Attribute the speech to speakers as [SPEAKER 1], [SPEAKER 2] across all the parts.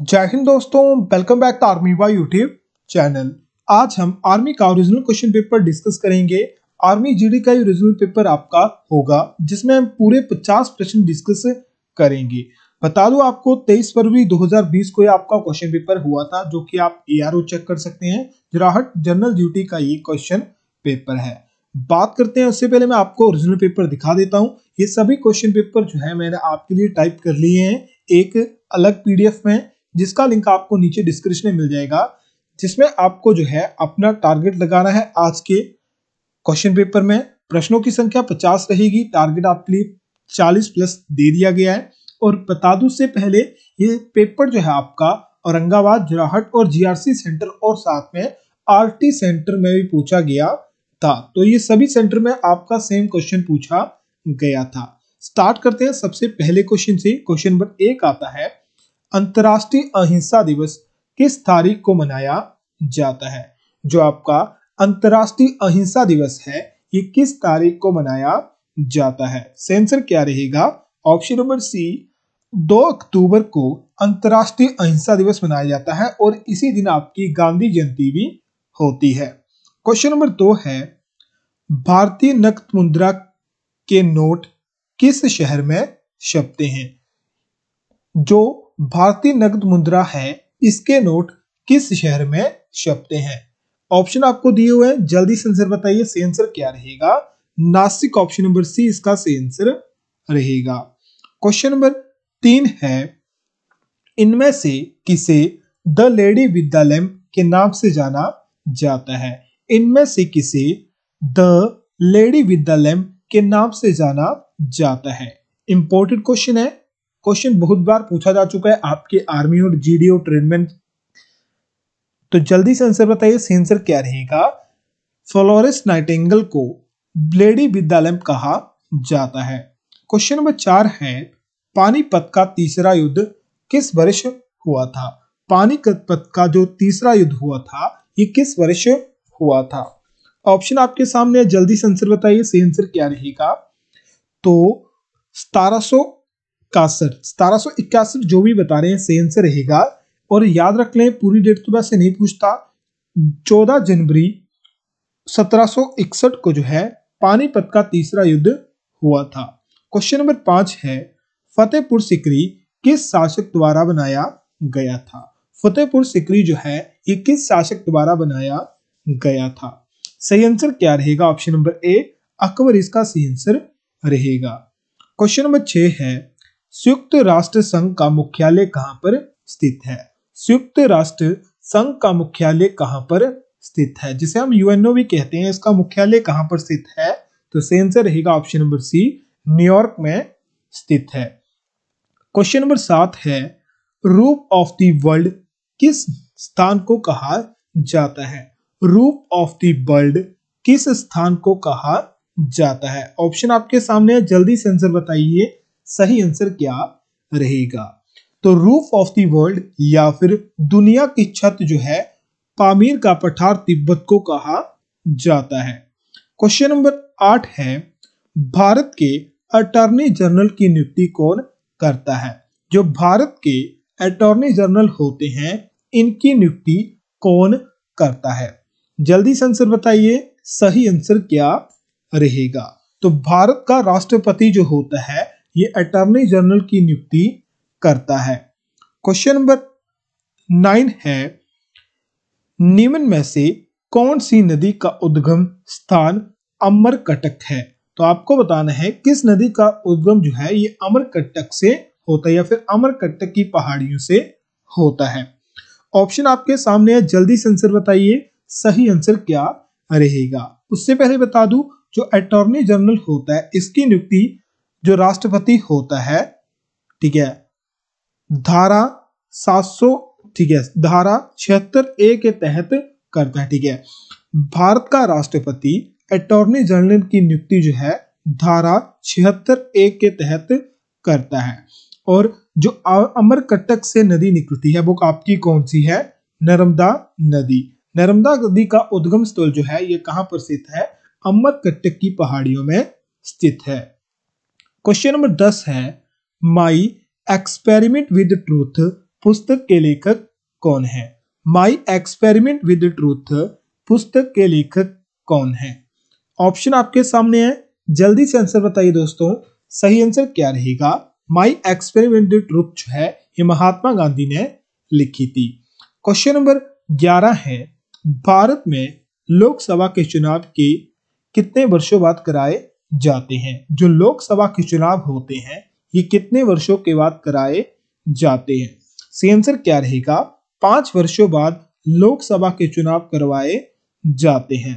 [SPEAKER 1] जय हिंद दोस्तों welcome back to army by YouTube channel आज हम आर्मी का ओरिजिनल क्वेश्चन पेपर डिस्कस करेंगे आर्मी जीडी का ओरिजिनल पेपर आपका होगा जिसमें हम पूरे 50 प्रश्न डिस्कस करेंगे बता दूं आपको 23 फरवरी 2020 को ये आपका क्वेश्चन पेपर हुआ था जो कि आप एआरओ चेक कर सकते हैं जराहट जनरल ड्यूटी का ये क्वेश्चन पेपर है बात करते हैं उससे पहले मैं आपको ओरिजिनल पेपर दिखा देता हूँ ये सभी क्वेश्चन पेपर जो है मैंने आपके लिए टाइप कर लिए हैं एक अलग पीडीएफ में जिसका लिंक आपको नीचे डिस्क्रिप्शन में मिल जाएगा जिसमें आपको जो है अपना टारगेट लगाना है आज के क्वेश्चन पेपर में प्रश्नों की संख्या पचास रहेगी टारगेट आपके लिए चालीस प्लस दे दिया गया है और बता दूं से पहले ये पेपर जो है आपका औरंगाबाद जोराहट और जीआरसी सेंटर और साथ में आरटी सेंटर में भी पूछा गया था तो ये सभी सेंटर में आपका सेम क्वेश्चन पूछा गया था स्टार्ट करते हैं सबसे पहले क्वेश्चन से क्वेश्चन नंबर एक आता है अंतर्राष्ट्रीय अहिंसा दिवस किस तारीख को मनाया जाता है जो आपका अंतर्राष्ट्रीय अहिंसा दिवस है ये किस तारीख को मनाया जाता है सेंसर क्या रहेगा ऑप्शन नंबर सी दो अक्टूबर को अंतर्राष्ट्रीय अहिंसा दिवस मनाया जाता है और इसी दिन आपकी गांधी जयंती भी होती है क्वेश्चन नंबर दो है भारतीय नकद मुद्रा के नोट किस शहर में छपते हैं जो भारतीय नकद मुद्रा है इसके नोट किस शहर में छपते हैं ऑप्शन आपको दिए हुए हैं जल्दी से आंसर बताइए सही आंसर क्या रहेगा नासिक ऑप्शन नंबर सी इसका से आंसर रहेगा क्वेश्चन नंबर तीन है इनमें से किसे the lady with the lamp के नाम से जाना जाता है इनमें से किसे the lady with the lamp के नाम से जाना जाता है इंपॉर्टेंट क्वेश्चन है क्वेश्चन बहुत बार पूछा जा चुका है आपके आर्मी और जीडीओ ट्रेनमेंट तो जल्दी से आंसर बताइए सेंसर क्या रहेगा फ्लोरेस नाइटेंगल को ब्लेडी विद्यालय कहा जाता है क्वेश्चन नंबर चार है पानीपत का तीसरा युद्ध किस वर्ष हुआ था पानीपत का जो तीसरा युद्ध हुआ था ये किस वर्ष हुआ था ऑप्शन आपके सामने है जल्दी से आंसर बताइए से आंसर क्या रहेगा तो सतारह इक्यासठ सतारह इक्यासठ जो भी बता रहे हैं सेम से रहेगा और याद रख लें पूरी डेट तो वैसे नहीं पूछता चौदह जनवरी सत्रह इकसठ को जो है पानीपत का तीसरा युद्ध हुआ था क्वेश्चन नंबर पांच है फतेहपुर सिकरी किस शासक द्वारा बनाया गया था फतेहपुर सिकरी जो है ये किस शासक द्वारा बनाया गया था सही आंसर क्या रहेगा ऑप्शन नंबर ए अकबर इसका सही आंसर रहेगा क्वेश्चन नंबर छह है संयुक्त राष्ट्र संघ का मुख्यालय कहाँ पर स्थित है संयुक्त राष्ट्र संघ का मुख्यालय कहाँ पर स्थित है जिसे हम यूएनओ भी कहते हैं इसका मुख्यालय कहाँ पर स्थित है तो सेंसर रहेगा ऑप्शन नंबर सी न्यूयॉर्क में स्थित है क्वेश्चन नंबर सात है रूप ऑफ द वर्ल्ड किस स्थान को कहा जाता है रूप ऑफ द वर्ल्ड किस स्थान को कहा जाता है ऑप्शन आपके सामने है जल्दी सेंसर बताइए सही आंसर क्या रहेगा तो रूफ ऑफ द वर्ल्ड या फिर दुनिया की छत जो है पामीर का पठार तिब्बत को कहा जाता है क्वेश्चन नंबर आठ है भारत के अटॉर्नी जनरल की नियुक्ति कौन करता है जो भारत के अटॉर्नी जनरल होते हैं इनकी नियुक्ति कौन करता है जल्दी से आंसर बताइए सही आंसर क्या रहेगा तो भारत का राष्ट्रपति जो होता है ये अटॉर्नी जनरल की नियुक्ति करता है क्वेश्चन नंबर नाइन है निम्न में से कौन सी नदी का उद्गम स्थान अमर कटक है तो आपको बताना है किस नदी का उद्गम जो है ये अमर कटक से होता है या फिर अमर कटक की पहाड़ियों से होता है ऑप्शन आपके सामने है जल्दी से आंसर बताइए सही आंसर क्या रहेगा उससे पहले बता दूं जो अटॉर्नी जनरल होता है इसकी नियुक्ति जो राष्ट्रपति होता है ठीक है धारा सात सौ ठीक है धारा छिहत्तर ए के तहत करता है ठीक है भारत का राष्ट्रपति अटॉर्नी जनरल की नियुक्ति जो है धारा छिहत्तर ए के तहत करता है और जो अमरकटक से नदी निकलती है वो आपकी कौन सी है नर्मदा नदी नर्मदा नदी का उद्गम स्थल जो है ये कहाँ पर स्थित है अमरकटक की पहाड़ियों में स्थित है क्वेश्चन नंबर दस है माई एक्सपेरिमेंट विद ट्रूथ पुस्तक के लेखक कौन है माई एक्सपेरिमेंट विद ट्रूथ पुस्तक के लेखक कौन है ऑप्शन आपके सामने है जल्दी से आंसर बताइए दोस्तों सही आंसर क्या रहेगा माई एक्सपेरिमेंट विद ट्रूथ जो है ये महात्मा गांधी ने लिखी थी क्वेश्चन नंबर ग्यारह है भारत में लोकसभा के चुनाव के कितने वर्षों बाद कराए जाते हैं जो लोकसभा के चुनाव होते हैं ये कितने वर्षों के बाद कराए जाते हैं सेंसर क्या रहेगा पांच वर्षों बाद लोकसभा के चुनाव करवाए जाते हैं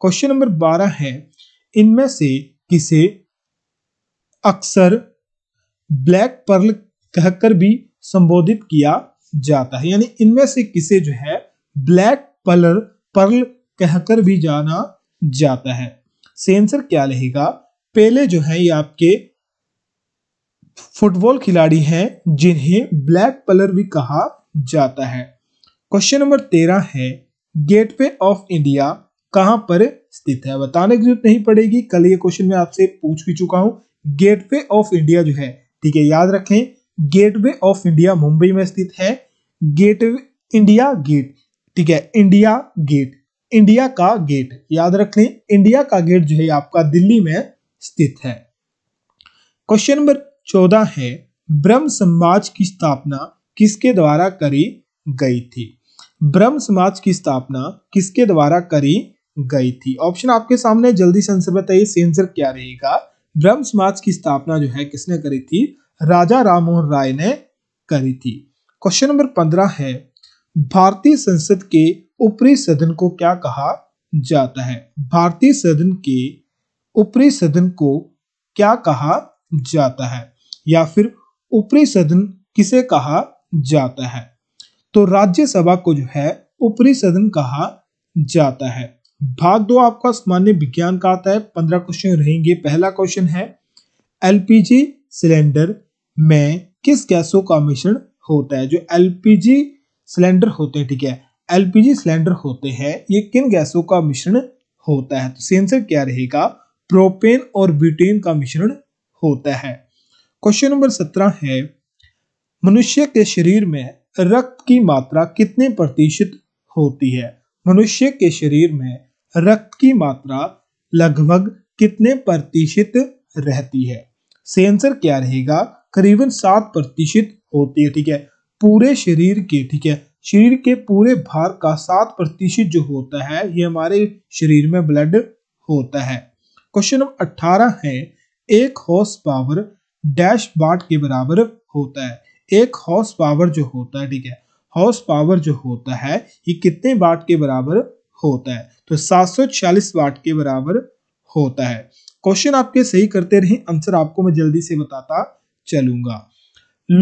[SPEAKER 1] क्वेश्चन नंबर बारह है इनमें से किसे अक्सर ब्लैक पर्ल कहकर भी संबोधित किया जाता है यानी इनमें से किसे जो है ब्लैक पर्ल पर्ल कहकर भी जाना जाता है सेंसर क्या रहेगा पहले जो है ये आपके फुटबॉल खिलाड़ी हैं जिन्हें ब्लैक कलर भी कहा जाता है क्वेश्चन नंबर तेरह है गेटवे ऑफ इंडिया कहां पर स्थित है बताने की जरूरत नहीं पड़ेगी कल ये क्वेश्चन मैं आपसे पूछ भी चुका हूं गेटवे ऑफ इंडिया जो है ठीक है याद रखें गेटवे ऑफ इंडिया मुंबई में स्थित है गेट इंडिया गेट ठीक है इंडिया गेट इंडिया का गेट याद रख लें इंडिया का गेट जो है आपका दिल्ली में स्थित है क्वेश्चन नंबर चौदह है ब्रह्म समाज की स्थापना किसके द्वारा करी गई थी ब्रह्म समाज की स्थापना किसके द्वारा करी गई थी ऑप्शन आपके सामने जल्दी से आंसर बताइए सेंसर क्या रहेगा ब्रह्म समाज की स्थापना जो है किसने करी थी राजा राममोहन राय ने करी थी क्वेश्चन नंबर पंद्रह है भारतीय संसद के ऊपरी सदन को क्या कहा जाता है भारतीय सदन के ऊपरी सदन को क्या कहा जाता है या फिर ऊपरी सदन किसे कहा जाता है तो राज्यसभा को जो है ऊपरी सदन कहा जाता है भाग दो आपका सामान्य विज्ञान का आता है पंद्रह क्वेश्चन रहेंगे पहला क्वेश्चन है एलपीजी सिलेंडर में किस गैसों का मिश्रण होता है जो एलपीजी सिलेंडर होते हैं ठीक है एलपीजी सिलेंडर होते हैं ये किन गैसों का मिश्रण होता है तो सेंसर क्या रहेगा प्रोपेन और ब्यूटेन का मिश्रण होता है क्वेश्चन नंबर सत्रह है मनुष्य के शरीर में रक्त की मात्रा कितने प्रतिशत होती है मनुष्य के शरीर में रक्त की मात्रा लगभग कितने प्रतिशत रहती है सेंसर क्या रहेगा करीबन सात प्रतिशत होती है ठीक है पूरे शरीर के ठीक है शरीर के पूरे भार का सात प्रतिशत जो होता है ये हमारे शरीर में ब्लड होता है क्वेश्चन नंबर अठारह है एक हॉर्स पावर डैश बाट के बराबर होता है एक हॉर्स पावर जो होता है ठीक है हॉर्स पावर जो होता है ये कितने बाट के बराबर होता है तो सात सौ छियालीस वाट के बराबर होता है क्वेश्चन आपके सही करते रहें आंसर आपको मैं जल्दी से बताता चलूंगा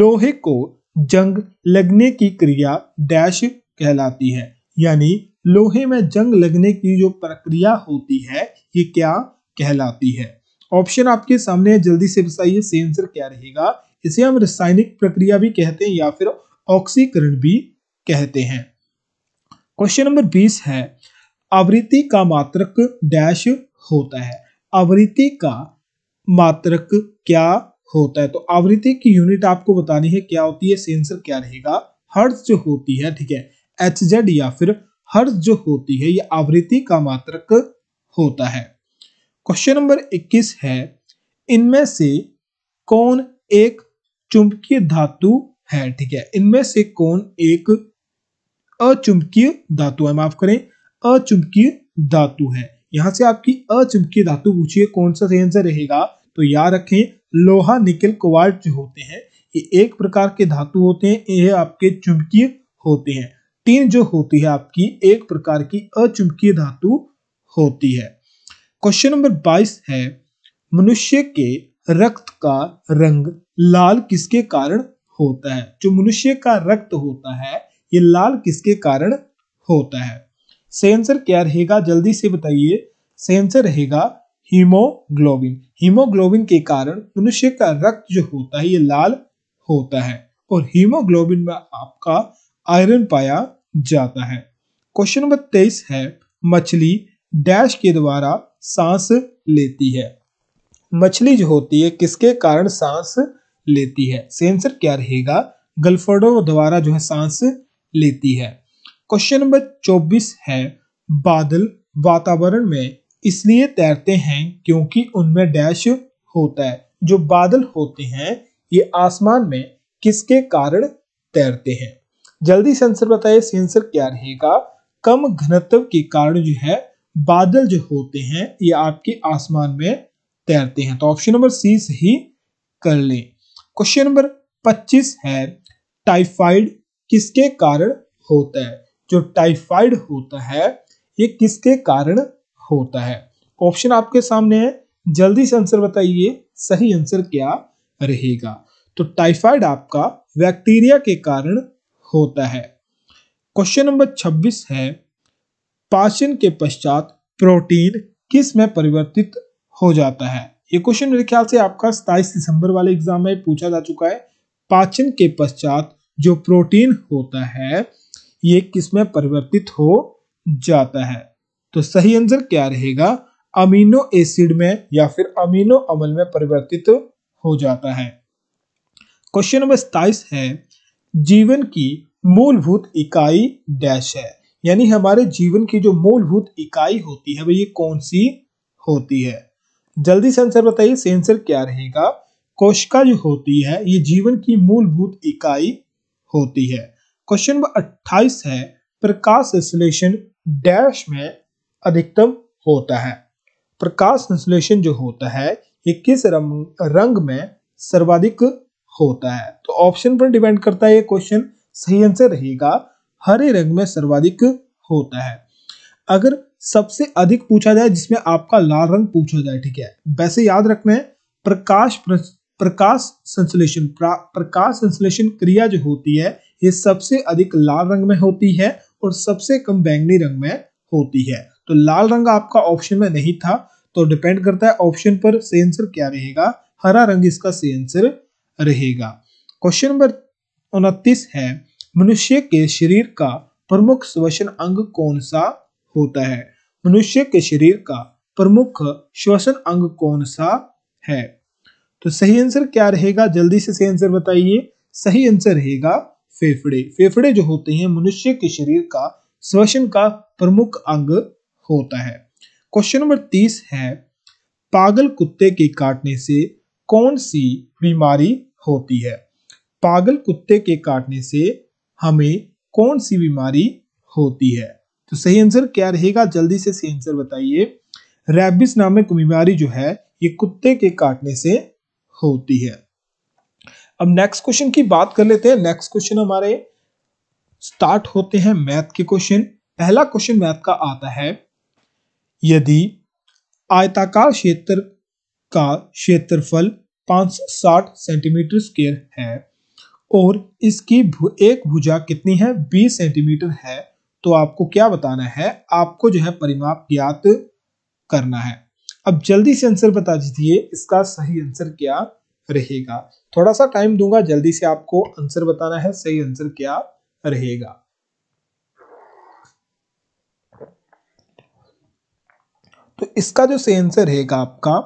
[SPEAKER 1] लोहे को जंग लगने की क्रिया डैश कहलाती है यानी लोहे में जंग लगने की जो प्रक्रिया होती है ये क्या कहलाती है ऑप्शन आपके सामने जल्दी से बताइए सही आंसर क्या रहेगा इसे हम रासायनिक प्रक्रिया भी कहते हैं या फिर ऑक्सीकरण भी कहते हैं क्वेश्चन नंबर बीस है आवृत्ति का मात्रक डैश होता है आवृत्ति का मात्रक क्या होता है तो आवृत्ति की यूनिट आपको बतानी है क्या होती है सेंसर क्या रहेगा हर्ज जो होती है ठीक है एच जेड या फिर हर्ज जो होती है ये आवृत्ति का मात्रक होता है क्वेश्चन नंबर 21 है इनमें से कौन एक चुंबकीय धातु है ठीक है इनमें से कौन एक अचुंबकीय धातु है माफ करें अचुंबकीय धातु है यहां से आपकी अचुंबकीय धातु पूछिए कौन सा आंसर रहेगा तो याद रखें लोहा निकल कोवाल्ट जो होते हैं ये एक प्रकार के धातु होते हैं ये आपके चुंबकीय होते हैं टीन जो होती है आपकी एक प्रकार की अचुंबकीय धातु होती है क्वेश्चन नंबर बाईस है मनुष्य के रक्त का रंग लाल किसके कारण होता है जो मनुष्य का रक्त होता है ये लाल किसके कारण होता है सेंसर क्या रहेगा जल्दी से बताइए सेंसर रहेगा हीमोग्लोबिन हीमोग्लोबिन के कारण मनुष्य का रक्त जो होता है ये लाल होता है और हीमोग्लोबिन में आपका आयरन पाया जाता है क्वेश्चन नंबर तेईस है मछली डैश के द्वारा सांस लेती है मछली जो होती है किसके कारण सांस लेती है सेंसर क्या रहेगा गल्फर्डो द्वारा जो है सांस लेती है क्वेश्चन नंबर चौबीस है बादल वातावरण में इसलिए तैरते हैं क्योंकि उनमें डैश होता है जो बादल होते हैं ये आसमान में किसके कारण तैरते हैं जल्दी से आंसर बताइए सेंसर क्या रहेगा कम घनत्व के कारण जो है बादल जो होते हैं ये आपके आसमान में तैरते हैं तो ऑप्शन नंबर सी सही कर ले क्वेश्चन नंबर 25 है टाइफाइड किसके कारण होता है जो टाइफाइड होता है ये किसके कारण होता है ऑप्शन आपके सामने है जल्दी से आंसर बताइए सही आंसर क्या रहेगा तो टाइफाइड आपका बैक्टीरिया के कारण होता है क्वेश्चन नंबर 26 है पाचन के पश्चात प्रोटीन किस में परिवर्तित हो जाता है ये क्वेश्चन मेरे ख्याल से आपका सताइस दिसंबर वाले एग्जाम में पूछा जा चुका है पाचन के पश्चात जो प्रोटीन होता है ये किस में परिवर्तित हो जाता है तो सही आंसर क्या रहेगा अमीनो एसिड में या फिर अमीनो अमल में परिवर्तित हो जाता है क्वेश्चन नंबर सताइस है जीवन की मूलभूत इकाई डैश है यानी हमारे जीवन की जो मूलभूत इकाई होती है वह ये कौन सी होती है जल्दी से आंसर बताइए सेंसर क्या रहेगा कोशिका जो होती है ये जीवन की मूलभूत इकाई होती है क्वेश्चन नंबर 28 है प्रकाश संश्लेषण डैश में अधिकतम होता है प्रकाश संश्लेषण जो होता है ये किस रंग, रंग में सर्वाधिक होता है तो ऑप्शन पर डिपेंड करता है ये क्वेश्चन सही आंसर रहेगा हरे रंग में सर्वाधिक होता है अगर सबसे अधिक पूछा जाए जिसमें आपका लाल रंग पूछा जाए ठीक है वैसे याद रखना है प्रकाश प्रकाश संश्लेषण प्रकाश संश्लेषण क्रिया जो होती है ये सबसे अधिक लाल रंग में होती है और सबसे कम बैंगनी रंग में होती है तो लाल रंग आपका ऑप्शन में नहीं था तो डिपेंड करता है ऑप्शन पर सही आंसर क्या रहेगा हरा रंग इसका सही आंसर रहेगा क्वेश्चन नंबर उनतीस है मनुष्य के शरीर का प्रमुख श्वसन अंग कौन सा होता है मनुष्य के शरीर का प्रमुख श्वसन अंग कौन सा है तो सही आंसर क्या रहेगा जल्दी से सही आंसर बताइए सही आंसर रहेगा फेफड़े फेफड़े जो होते हैं मनुष्य के शरीर का श्वसन का प्रमुख अंग होता है क्वेश्चन नंबर तीस है पागल कुत्ते के काटने से कौन सी बीमारी होती है पागल कुत्ते के काटने से हमें कौन सी बीमारी होती है तो सही आंसर क्या रहेगा जल्दी से सही आंसर बताइए रैबिस नामक बीमारी जो है ये कुत्ते के काटने से होती है अब नेक्स्ट क्वेश्चन की बात कर लेते हैं नेक्स्ट क्वेश्चन हमारे स्टार्ट होते हैं मैथ के क्वेश्चन पहला क्वेश्चन मैथ का आता है यदि आयताकार क्षेत्र का क्षेत्रफल 560 सेंटीमीटर स्क्वायर है और इसकी भु, एक भुजा कितनी है 20 सेंटीमीटर है तो आपको क्या बताना है आपको जो है परिमाप ज्ञात करना है अब जल्दी से आंसर बता दीजिए इसका सही आंसर क्या रहेगा थोड़ा सा टाइम दूंगा जल्दी से आपको आंसर बताना है सही आंसर क्या रहेगा तो इसका जो सेंसर रहेगा आपका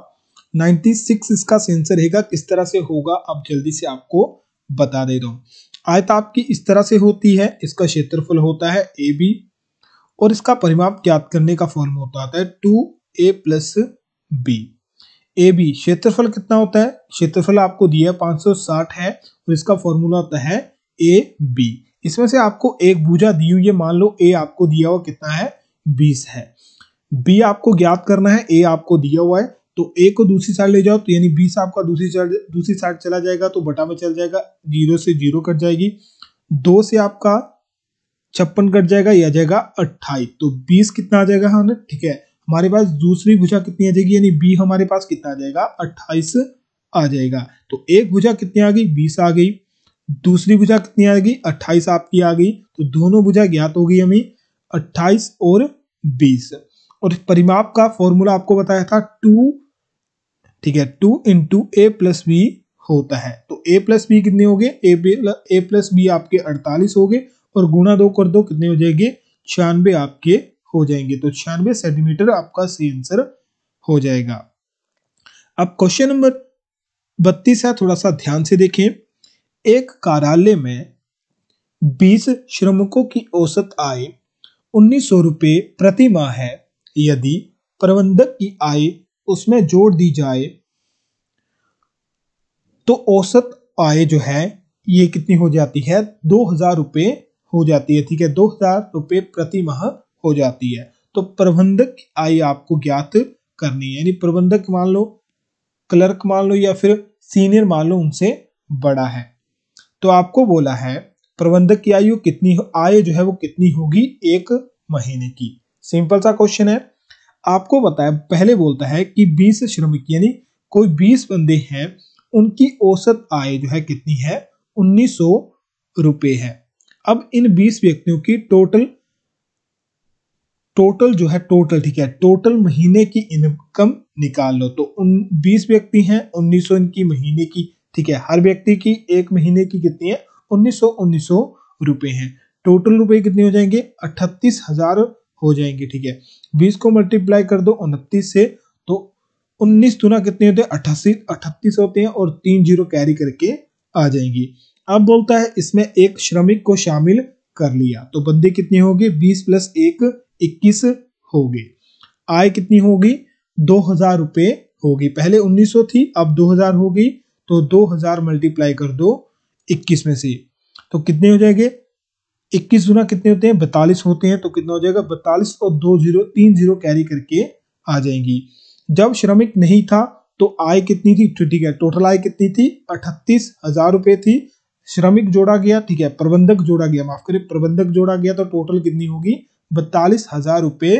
[SPEAKER 1] 96 इसका सेंसर रहेगा किस तरह से होगा अब जल्दी से आपको बता दे रहा हूं आयत आपकी इस तरह से होती है इसका क्षेत्रफल होता है ए बी और इसका परिमाप ज्ञात करने का फॉर्म होता है two A plus B A B क्षेत्रफल कितना होता है क्षेत्रफल आपको दिया है 560 है और इसका फॉर्मूला होता है ए बी इसमें से आपको एक भूजा दी हुई है मान लो ए आपको दिया हुआ कितना है बीस है बी आपको ज्ञात करना है ए आपको दिया हुआ है तो ए को दूसरी साइड ले जाओ तो यानी बीस आपका दूसरी साइड दूसरी साइड चला जाएगा तो बटा में चल जाएगा जीरो से जीरो कट जाएगी दो से आपका छप्पन कट जाएगा यह आ जाएगा अट्ठाईस तो बीस कितना आ जाएगा हमने ठीक है हमारे पास दूसरी भुजा कितनी आ जाएगी यानी बी हमारे पास कितना आ जाएगा अट्ठाईस आ जाएगा तो एक भुजा कितनी आ गई बीस आ गई दूसरी भुजा कितनी आएगी अट्ठाईस आपकी आ गई तो दोनों भुजा ज्ञात हो गई हमें अट्ठाईस और बीस और परिमाप का फॉर्मूला आपको बताया था टू ठीक है two into A plus B होता है तो ए प्लस बी कितने हो गए ए प्लस बी आपके अड़तालीस हो गए और गुणा दो कर दो कितने हो जाएंगे छियानवे आपके हो जाएंगे तो छियानवे सेंटीमीटर आपका सी आंसर हो जाएगा अब क्वेश्चन नंबर बत्तीस है थोड़ा सा ध्यान से देखें एक कार्यालय में बीस श्रमिकों की औसत आय उन्नीस सौ रुपये प्रति माह है यदि प्रबंधक की आय उसमें जोड़ दी जाए तो औसत आय जो है ये कितनी हो जाती है दो हजार रुपये हो जाती है ठीक है दो हजार रुपये प्रति माह हो जाती है तो प्रबंधक की आय आपको ज्ञात करनी है यानी प्रबंधक मान लो क्लर्क मान लो या फिर सीनियर मान लो उनसे बड़ा है तो आपको बोला है प्रबंधक की आयु कितनी आय जो है वो कितनी होगी एक महीने की सिंपल सा क्वेश्चन है आपको बताया पहले बोलता है कि 20 श्रमिक यानी कोई 20 बंदे हैं उनकी औसत आय जो है कितनी है सौ रुपए है अब इन 20 व्यक्तियों की टोटल टोटल जो है टोटल ठीक है टोटल महीने की इनकम निकाल लो तो उन 20 व्यक्ति हैं 1900 इनकी महीने की ठीक है हर व्यक्ति की एक महीने की कितनी है उन्नीस सौ उन्नीस सौ रुपये हैं टोटल रुपए कितने हो जाएंगे अट्ठतीस हजार हो जाएंगे ठीक है बीस को मल्टीप्लाई कर दो उनतीस से तो उन्नीस दुना कितने होते हैं अट्ठासी अट्ठतीस होते हैं और तीन जीरो कैरी करके आ जाएंगी अब बोलता है इसमें एक श्रमिक को शामिल कर लिया तो बंदे कितने होंगे बीस प्लस एक इक्कीस होगी आय कितनी होगी दो हजार रुपये होगी पहले उन्नीस सौ थी अब दो हजार होगी तो 2000 मल्टीप्लाई कर दो 21 में से तो कितने हो जाएंगे 21 गुना कितने होते हैं बतालीस होते हैं तो कितना हो जाएगा बतालीस और दो जीरो तीन जीरो कैरी करके आ जाएंगी जब श्रमिक नहीं था तो आय कितनी थी तो ठीक है टोटल आय कितनी थी अठतीस हजार रुपये थी श्रमिक जोड़ा गया ठीक है प्रबंधक जोड़ा गया माफ करें प्रबंधक जोड़ा गया तो टोटल कितनी होगी बतालीस हजार रुपये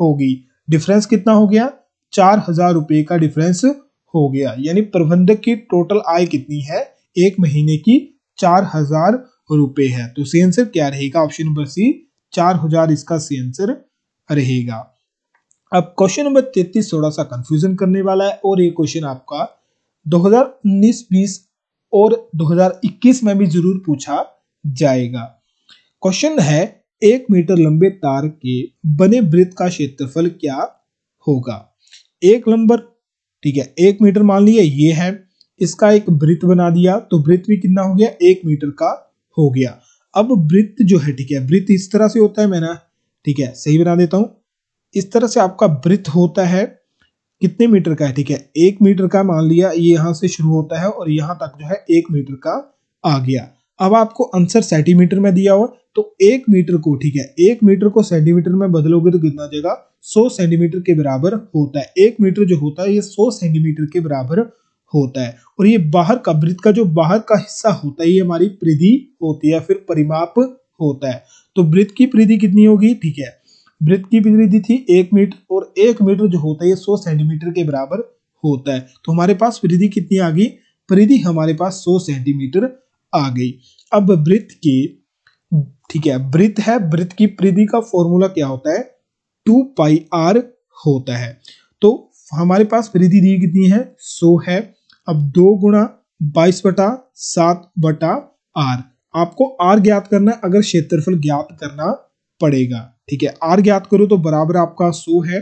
[SPEAKER 1] होगी डिफरेंस कितना हो गया चार हजार रुपये का डिफरेंस हो गया यानी प्रबंधक की टोटल आय कितनी है एक महीने की चार हजार रुपये है तो सी आंसर क्या रहेगा ऑप्शन नंबर सी चार हजार इसका सी आंसर रहेगा अब क्वेश्चन नंबर तैतीस थोड़ा सा कंफ्यूजन करने वाला है और ये क्वेश्चन आपका 2019-20 और 2021 में भी जरूर पूछा जाएगा क्वेश्चन है एक मीटर लंबे तार के बने वृत्त का क्षेत्रफल क्या होगा एक नंबर ठीक है एक मीटर मान लिया ये है इसका एक वृत्त बना दिया तो वृत्त भी कितना हो गया एक मीटर का हो गया अब वृत्त जो है ठीक है वृत्त इस तरह से होता है मैं ना ठीक है सही बना देता हूं इस तरह से आपका वृत्त होता है कितने मीटर का है ठीक है एक मीटर का मान लिया ये यहां से शुरू होता है और यहां तक जो है एक मीटर का आ गया अब आपको आंसर सेंटीमीटर में दिया हुआ तो एक मीटर को ठीक है एक मीटर को सेंटीमीटर में बदलोगे तो कितना जाएगा 100 सेंटीमीटर के बराबर होता है एक मीटर जो होता है ये 100 सेंटीमीटर के बराबर होता है और ये बाहर का वृत्त का जो बाहर का हिस्सा होता है ये हमारी परिधि होती है फिर परिमाप होता है तो वृत्त की परिधि कितनी होगी ठीक है वृत्त की परिधि थी एक मीटर और एक मीटर जो होता है ये सौ सेंटीमीटर के बराबर होता है तो हमारे पास परिधि कितनी आ गई परिधि हमारे पास सौ सेंटीमीटर आ गई अब वृत्त की ठीक है वृत्त है वृत्त की परिधि का फॉर्मूला क्या होता है टू पाई आर होता है तो हमारे पास वृद्धि दी कितनी है सो है अब दो गुणा बाईस बटा सात बटा आर आपको आर ज्ञात करना अगर क्षेत्रफल ज्ञात करना पड़ेगा ठीक है आर ज्ञात करो तो बराबर आपका सो है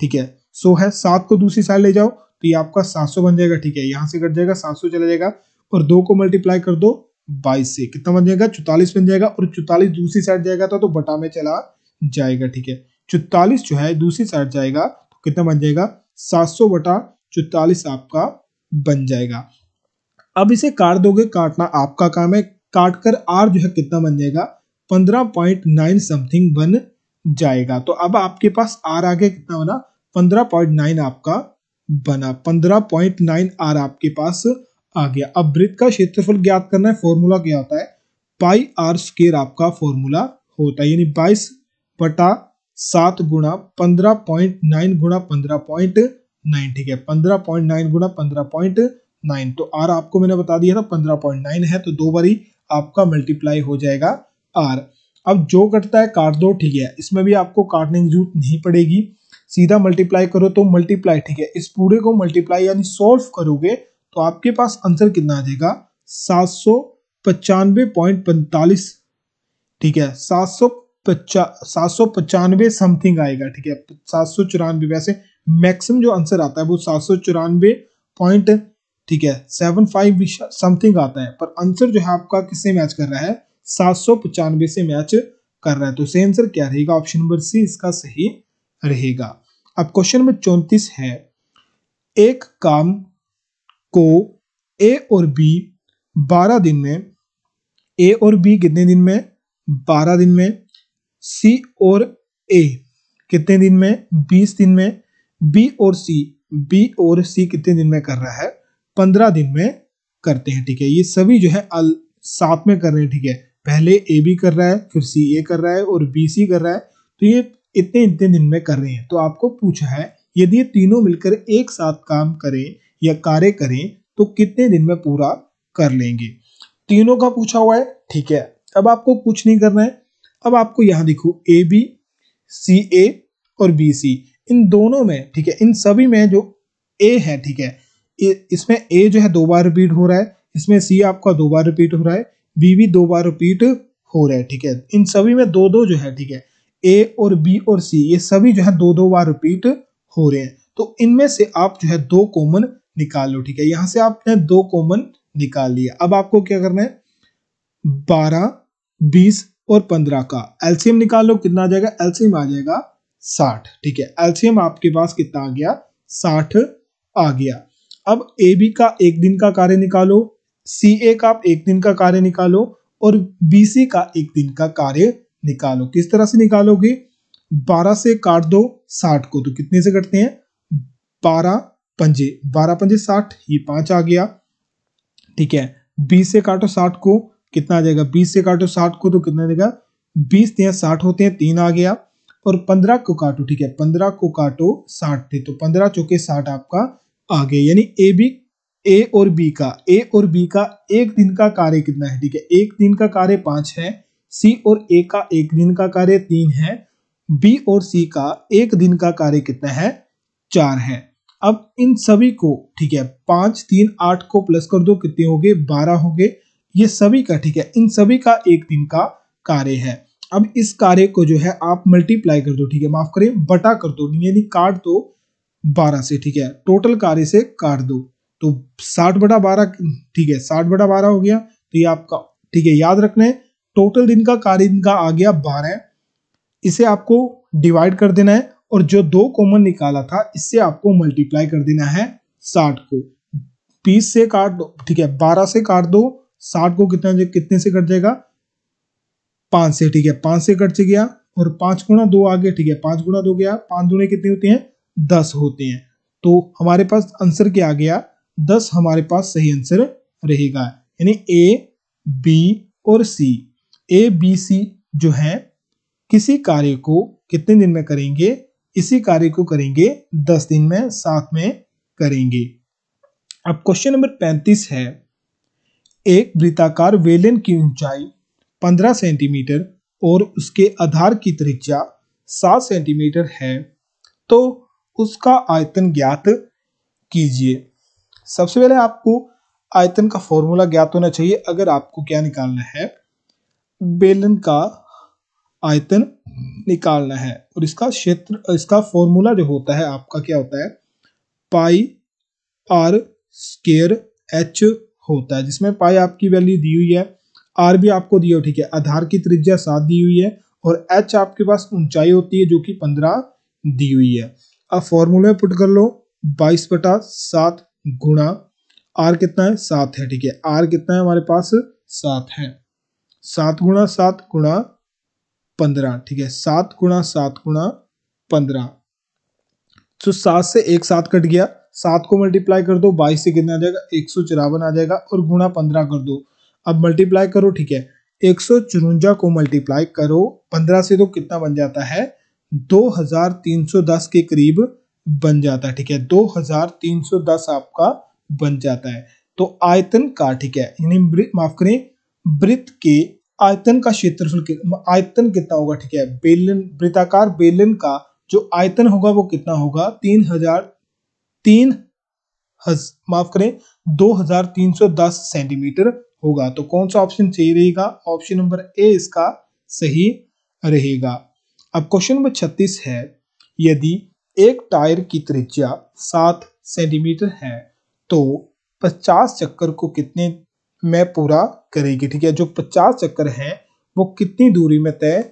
[SPEAKER 1] ठीक है सो है सात को दूसरी साइड ले जाओ तो ये आपका सात सौ बन जाएगा ठीक है यहां से कट जाएगा सात सौ चला जाएगा और दो को मल्टीप्लाई कर दो बाईस से कितना बन जाएगा चौतालीस बन जाएगा और चौतालीस दूसरी साइड जाएगा तो बटा में चला जाएगा ठीक है चौतालीस जो है दूसरी साइड जाएगा तो कितना बन जाएगा सात सौ बटा चौतालीस आपका बन जाएगा अब इसे काट दोगे काटना आपका काम है काट कर आर जो है कितना बन जाएगा पंद्रह पॉइंट नाइन समथिंग बन जाएगा तो अब आपके पास आर आगे कितना बना पंद्रह पॉइंट नाइन आपका बना पंद्रह पॉइंट नाइन आर आपके पास आ गया अब वृत्त का क्षेत्रफल ज्ञात करना है फॉर्मूला क्या होता है पाई आर स्केर आपका फॉर्मूला होता है यानी बाईस बटा सात गुणा पंद्रह पॉइंट नाइन गुणा पंद्रह पॉइंट नाइन ठीक है पंद्रह पॉइंट नाइन गुणा पंद्रह पॉइंट नाइन तो आर आपको मैंने बता दिया था पंद्रह पॉइंट नाइन है तो दो बारी आपका मल्टीप्लाई हो जाएगा आर अब जो कटता है काट दो ठीक है इसमें भी आपको काटने की जरूरत नहीं पड़ेगी सीधा मल्टीप्लाई करो तो मल्टीप्लाई ठीक है इस पूरे को मल्टीप्लाई यानी सॉल्व करोगे तो आपके पास आंसर कितना आ जाएगा सात सौ पचानवे पॉइंट पैंतालीस ठीक है सात सौ सात सौ पचानवे समथिंग आएगा ठीक है सात सौ चौरानवे वैसे मैक्सिम जो आंसर आता है वो सात सौ चौरानवे पॉइंट ठीक है सेवन फाइव समथिंग आता है पर आंसर जो है आपका किससे मैच कर रहा है सात सौ पचानवे से मैच कर रहा है तो सही आंसर क्या रहेगा ऑप्शन नंबर सी इसका सही रहेगा अब क्वेश्चन नंबर चौंतीस है एक काम को ए और बी बारह दिन में ए और बी कितने दिन में बारह दिन में सी और ए कितने दिन में बीस दिन में बी और सी बी और सी कितने दिन में कर रहा है पंद्रह दिन में करते हैं ठीक है ये सभी जो है अल साथ में कर रहे हैं ठीक है पहले ए बी कर रहा है फिर सी ए कर रहा है और बी सी कर रहा है तो ये इतने इतने दिन में कर रहे हैं तो आपको पूछा है यदि ये तीनों मिलकर एक साथ काम करें या कार्य करें तो कितने दिन में पूरा कर लेंगे तीनों का पूछा हुआ है ठीक है अब आपको कुछ नहीं करना है अब आपको यहां देखो ए बी सी ए और बी सी इन दोनों में ठीक है इन सभी में जो ए है ठीक है इसमें ए जो है दो बार रिपीट हो रहा है इसमें सी आपका दो बार रिपीट हो रहा है बी भी दो बार रिपीट हो रहा है ठीक है इन सभी में दो दो जो है ठीक है ए और बी और सी ये सभी जो है दो दो बार रिपीट हो रहे हैं तो इनमें से आप जो है दो कॉमन निकाल लो ठीक है यहां से आपने दो कॉमन निकाल लिया अब आपको क्या करना है बारह बीस और पंद्रह का एल्सियम निकाल लो कितना आ जाएगा एल्सियम आ जाएगा साठ ठीक है एल्सियम आपके पास कितना आ गया साठ आ गया अब ए बी का एक दिन का कार्य निकालो सी ए का आप एक दिन का कार्य निकालो और बी सी का एक दिन का कार्य निकालो किस तरह से निकालोगे बारह से काट दो साठ को तो कितने से कटते हैं बारह पंजे बारह पंजे साठ ये पांच आ गया ठीक है बीस से काटो साठ को कितना आ जाएगा बीस से काटो साठ को तो कितना देगा बीस या साठ होते हैं तीन आ गया और पंद्रह को काटो ठीक है पंद्रह को काटो साठ थे तो पंद्रह चौके साठ आपका आ गया यानी ए बी ए और बी का ए और बी का एक दिन का कार्य कितना है ठीक है एक दिन का कार्य पांच है सी और ए का एक दिन का कार्य तीन है बी और सी का एक दिन का कार्य कितना है चार है अब इन सभी को ठीक है पांच तीन आठ को प्लस कर दो कितने हो गए बारह हो गए ये सभी का ठीक है इन सभी का एक दिन का कार्य है अब इस कार्य को जो है आप मल्टीप्लाई कर दो ठीक है माफ करें बटा कर दो यानी काट दो बारह से ठीक है टोटल कार्य से काट दो तो साठ बटा बारह ठीक है साठ बटा बारह हो गया तो ये आपका ठीक है याद रखना है टोटल दिन का कार्य दिन का आ गया बारह इसे आपको डिवाइड कर देना है और जो दो कॉमन निकाला था इससे आपको मल्टीप्लाई कर देना है साठ को बीस से काट दो ठीक है बारह से काट दो साठ को कितना कितने से कट जाएगा पांच से ठीक है पांच से कट से गया और पांच गुणा दो आगे ठीक है पांच गुणा दो गया पांच गुणे कितने होते हैं दस होते हैं तो हमारे पास आंसर क्या आ गया दस हमारे पास सही आंसर रहेगा यानी ए बी और सी ए बी सी जो है किसी कार्य को कितने दिन में करेंगे इसी कार्य को करेंगे दस दिन में साथ में करेंगे अब क्वेश्चन नंबर पैंतीस है एक वृत्ताकार वेलन की ऊंचाई 15 सेंटीमीटर और उसके आधार की त्रिज्या 7 सेंटीमीटर है तो उसका आयतन ज्ञात कीजिए सबसे पहले आपको आयतन का फॉर्मूला ज्ञात होना चाहिए अगर आपको क्या निकालना है बेलन का आयतन निकालना है और इसका क्षेत्र इसका फॉर्मूला जो होता है आपका क्या होता है पाई आर स्केयर एच होता है जिसमें पाई आपकी वैल्यू दी हुई है आर भी आपको दी हुई ठीक है आधार की त्रिज्या सात दी हुई है और एच आपके पास ऊंचाई होती है जो कि पंद्रह दी हुई है अब फॉर्मूले पुट कर लो बाईस बटा सात गुणा आर कितना है सात है ठीक है आर कितना है हमारे पास सात है सात गुणा सात गुणा पंद्रह ठीक है सात गुणा सात गुणा पंद्रह तो सात से एक सात कट गया सात को मल्टीप्लाई कर दो बाईस से कितना आ जाएगा एक सौ चौरावन आ जाएगा और गुणा पंद्रह कर दो अब मल्टीप्लाई करो ठीक है एक सौ चुरुंजा को मल्टीप्लाई करो पंद्रह से तो कितना बन जाता है दो हजार तीन सौ दस के करीब बन जाता है ठीक है दो हजार तीन सौ दस आपका बन जाता है तो आयतन का ठीक है यानी माफ करें वृत्त के आयतन का क्षेत्रफल आयतन कितना होगा ठीक है बेलन वृत्ताकार बेलन का जो आयतन होगा वो कितना होगा तीन हजार तीन हज माफ करें 2310 सेंटीमीटर होगा तो कौन सा ऑप्शन सही रहेगा ऑप्शन नंबर ए इसका सही रहेगा अब क्वेश्चन नंबर 36 है यदि एक टायर की त्रिज्या 7 सेंटीमीटर है तो 50 चक्कर को कितने में पूरा करेगी ठीक है जो 50 चक्कर है वो कितनी दूरी में तय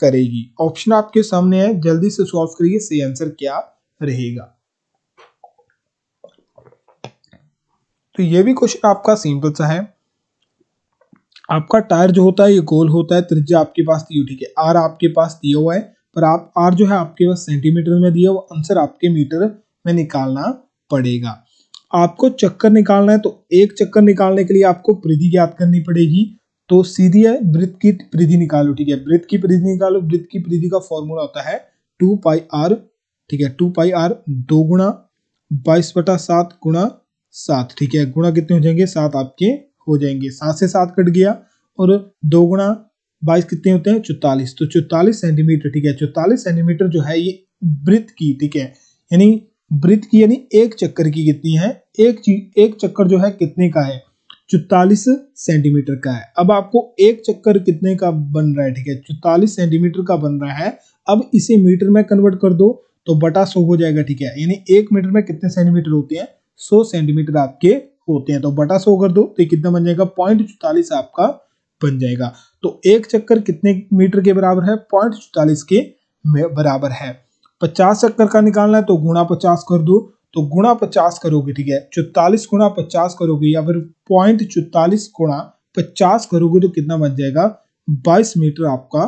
[SPEAKER 1] करेगी ऑप्शन आपके सामने है जल्दी से सॉल्व करिए सही आंसर क्या रहेगा तो ये भी क्वेश्चन आपका सिंपल सा है आपका टायर जो होता है ये गोल होता है त्रिज्या आपके पास दी ठीक है आर आपके पास दिया हुआ है पर आप आर जो है आपके पास सेंटीमीटर में दिया हुआ आंसर आपके मीटर में निकालना पड़ेगा आपको चक्कर निकालना है तो एक चक्कर निकालने के लिए आपको परिधि ज्ञात करनी पड़ेगी तो सीधी है वृत्त की परिधि निकालो ठीक है वृत्त की परिधि निकालो वृत्त की परिधि का फॉर्मूला होता है टू पाई आर ठीक है टू पाई आर दो गुणा बाईस बटा सात गुणा सात ठीक है गुणा कितने हो जाएंगे सात आपके हो जाएंगे सात से सात कट गया और दो गुणा बाईस कितने होते हैं चौतालीस तो चौतालीस सेंटीमीटर ठीक है चौतालीस सेंटीमीटर जो है ये वृत्त की ठीक है यानी वृत्त की यानी एक चक्कर की कितनी है एक चीज एक चक्कर जो है कितने का है चौतालीस सेंटीमीटर का है अब आपको एक चक्कर कितने का बन रहा है ठीक है चौतालीस सेंटीमीटर का बन रहा है अब इसे मीटर में कन्वर्ट कर दो तो बटा सौ हो जाएगा ठीक है यानी एक मीटर में कितने सेंटीमीटर होते हैं सौ सेंटीमीटर आपके होते हैं तो बटा सौ कर दो तो कितना बन जाएगा पॉइंट चौतालीस आपका बन जाएगा तो एक चक्कर कितने मीटर के बराबर है पॉइंट चौतालीस के बराबर है पचास चक्कर का निकालना है तो गुणा पचास कर दो तो गुणा पचास करोगे ठीक है चौतालीस गुणा पचास करोगे या फिर पॉइंट चौतालीस गुणा पचास करोगे तो कितना बन जाएगा बाईस मीटर आपका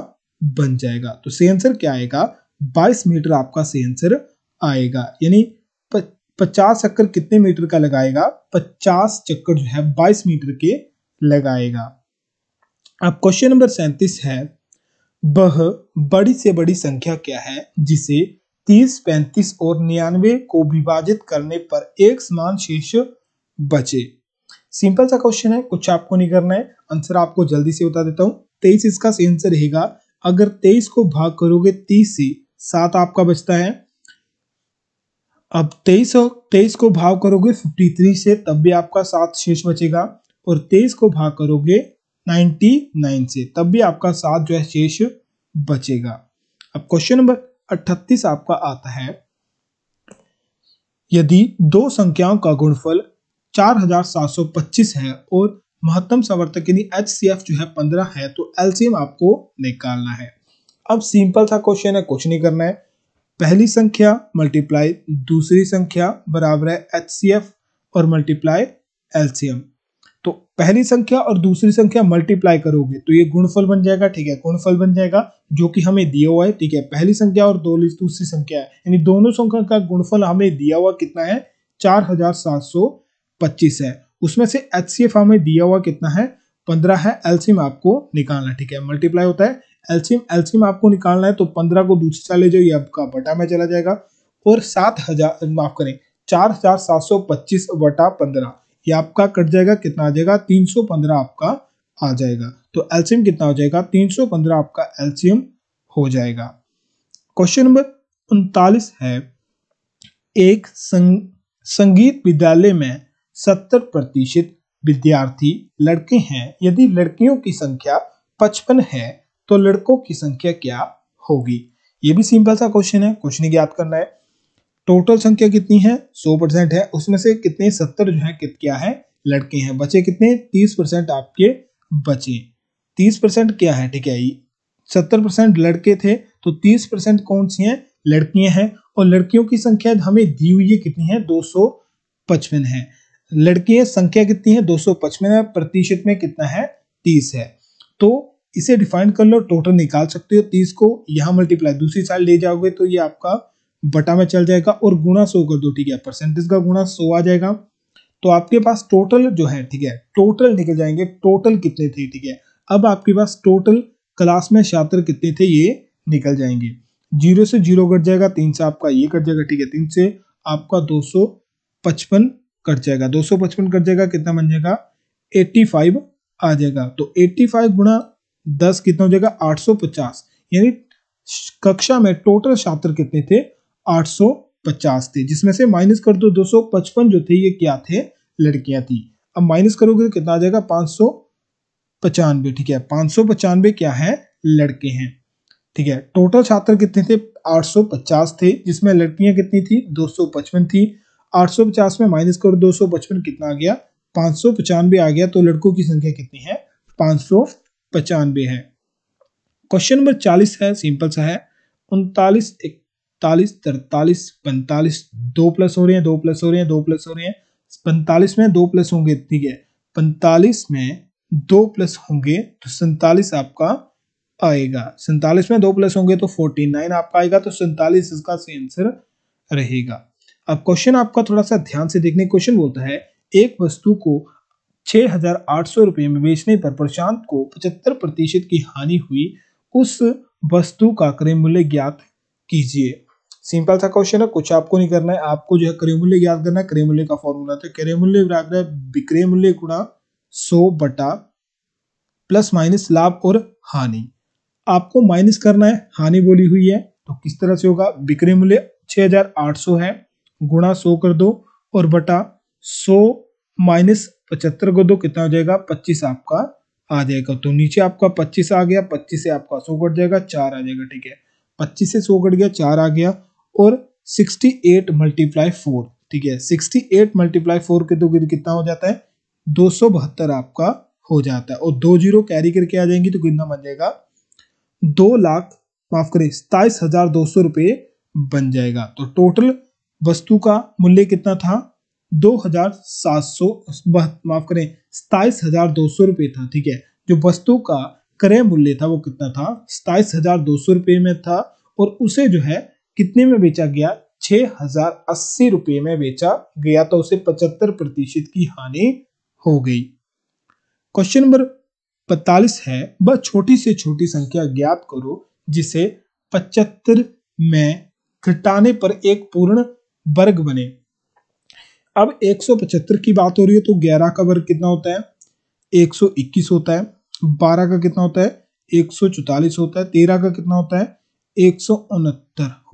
[SPEAKER 1] बन जाएगा तो सही आंसर क्या आएगा बाईस मीटर आपका सही आंसर आएगा यानी पचास चक्कर कितने मीटर का लगाएगा पचास चक्कर जो है बाईस मीटर के लगाएगा अब क्वेश्चन नंबर सैंतीस है वह बड़ी से बड़ी संख्या क्या है जिसे तीस पैंतीस और निन्यानवे को विभाजित करने पर एक समान शेष बचे सिंपल सा क्वेश्चन है कुछ आपको नहीं करना है आंसर आपको जल्दी से बता देता हूं तेईस इसका आंसर रहेगा अगर तेईस को भाग करोगे तीस से सात आपका बचता है अब तेईस तेईस को भाग करोगे फिफ्टी थ्री से तब भी आपका सात शेष बचेगा और तेईस को भाग करोगे नाइन्टी नाइन से तब भी आपका सात जो है शेष बचेगा अब क्वेश्चन नंबर अट्ठतीस आपका आता है यदि दो संख्याओं का गुणफल चार हजार सात सौ पच्चीस है और महत्तम समर्थक यदि एच सी एफ जो है पंद्रह है तो एलसीएम आपको निकालना है अब सिंपल सा क्वेश्चन है कुछ नहीं करना है पहली संख्या मल्टीप्लाई दूसरी संख्या बराबर है एच सी एफ और मल्टीप्लाई एम तो पहली संख्या और दूसरी संख्या मल्टीप्लाई करोगे तो ये गुणफल बन जाएगा ठीक है गुणफल बन जाएगा जो कि हमें दिया हुआ है ठीक है पहली संख्या और दो दूसरी संख्या है यानी दोनों संख्या का गुणफल हमें दिया हुआ कितना है चार हजार सात सौ पच्चीस है उसमें से एच सी एफ हमें दिया हुआ कितना है पंद्रह है एम आपको निकालना ठीक है मल्टीप्लाई होता है एल्सियम एल्सियम आपको निकालना है तो पंद्रह को दूसरी साल ले जाओ ये आपका बटा में चला जाएगा और सात हजार माफ करें चार हजार सात सौ पच्चीस बटा पंद्रह ये आपका कट जाएगा कितना आ जाएगा तीन सौ पंद्रह आपका आ जाएगा तो एल्सियम कितना हो जाएगा तीन सौ पंद्रह आपका एल्सियम हो जाएगा क्वेश्चन नंबर उनतालीस है एक संग, संगीत विद्यालय में सत्तर प्रतिशत विद्यार्थी लड़के हैं यदि लड़कियों की संख्या पचपन है तो लड़कों की संख्या क्या होगी ये भी सिंपल सा क्वेश्चन है कुछ नहीं ज्ञात करना है टोटल संख्या कितनी है 100 परसेंट है उसमें से कितने 70 जो है कित क्या है लड़के हैं बचे कितने 30 परसेंट आपके बचे 30 परसेंट क्या है ठीक है सत्तर परसेंट लड़के थे तो 30 परसेंट कौन सी हैं लड़कियां हैं और लड़कियों की संख्या हमें दी हुई है कितनी है 255 है लड़कियां संख्या कितनी है 255 है प्रतिशत में कितना है तीस है तो इसे डिफाइन कर लो टोटल निकाल सकते हो तीस को यहाँ मल्टीप्लाई दूसरी साइड ले जाओगे तो ये आपका बटा में चल जाएगा और गुणा सो कर दो ठीक है परसेंटेज का गुणा सो आ जाएगा तो आपके पास टोटल जो है ठीक है टोटल निकल जाएंगे टोटल कितने थे ठीक है अब आपके पास टोटल क्लास में छात्र कितने थे ये निकल जाएंगे जीरो से जीरो कट जाएगा तीन से आपका ये कट जाएगा ठीक है तीन से आपका दो सौ पचपन कट जाएगा दो सौ पचपन कट जाएगा कितना बन जाएगा एट्टी फाइव आ जाएगा तो एट्टी फाइव गुणा दस कितना हो जाएगा आठ सौ पचास यानी कक्षा में टोटल छात्र कितने थे आठ सौ पचास थे जिसमें से माइनस कर दो पचपन जो थे ये क्या थे लड़कियां थी अब माइनस करोगे तो कितना आ जाएगा पाँच सौ पचानवे ठीक है पाँच सौ पचानवे क्या है लड़के हैं ठीक है टोटल छात्र कितने थे 850 थे जिसमें लड़कियां कितनी थी 255 थी 850 में माइनस करो पचपन कितना आ गया पाँच आ गया तो लड़कों की संख्या कितनी है पाँच पचानवे है क्वेश्चन नंबर चालीस है सिंपल सा है उनतालीस इकतालीस तरतालीस पैंतालीस दो प्लस हो रहे हैं दो प्लस हो रहे हैं दो प्लस हो रहे हैं पैंतालीस में दो प्लस होंगे ठीक है पैंतालीस में दो प्लस होंगे तो सैतालीस आपका आएगा सैतालीस में दो प्लस होंगे तो फोर्टी नाइन आपका आएगा तो सैतालीस इसका सही आंसर रहेगा अब क्वेश्चन आपका थोड़ा सा ध्यान से देखने क्वेश्चन बोलता है एक वस्तु को 6,800 रुपए में बेचने पर प्रशांत को 75 प्रतिशत की हानि हुई उस वस्तु का क्रय मूल्य ज्ञात कीजिए सिंपल सा क्वेश्चन है कुछ आपको नहीं करना है आपको जो है क्रय मूल्य ज्ञात करना है क्रय मूल्य का फॉर्मूला तो क्रय मूल्य विक्रय मूल्य गुणा सो बटा प्लस माइनस लाभ और हानि आपको माइनस करना है हानि बोली हुई है तो किस तरह से होगा विक्रय मूल्य 6800 है गुणा सो कर दो और बटा सो माइनस पचहत्तर को दो कितना हो जाएगा पच्चीस आपका आ जाएगा तो नीचे आपका पच्चीस आ गया पच्चीस से आपका सो घट जाएगा चार आ जाएगा ठीक है पच्चीस से सो घट गया चार आ गया और सिक्सटी एट मल्टीप्लाई फोर ठीक है सिक्सटी एट मल्टीप्लाई फोर के दो कितना हो जाता है दो सौ बहत्तर आपका हो जाता है और दो जीरो कैरी करके आ जाएंगी तो कितना बन जाएगा दो लाख माफ करें सताईस हजार दो सौ रुपये बन जाएगा तो टोटल वस्तु का मूल्य कितना था दो हजार सात सौ माफ करें सताइस हजार दो सौ रुपये था ठीक है जो वस्तु का क्रय मूल्य था वो कितना था सताइस हजार दो सौ रुपये में था और उसे जो है कितने में बेचा गया छः हजार अस्सी रुपये में बेचा गया तो उसे पचहत्तर प्रतिशत की हानि हो गई क्वेश्चन नंबर पैतालीस है वह छोटी से छोटी संख्या ज्ञात करो जिसे पचहत्तर में घटाने पर एक पूर्ण वर्ग बने अब 175 की बात हो रही है तो 11 का वर्ग कितना होता है 121 होता है 12 का कितना होता है चौतालीस होता है 13 का कितना होता है एक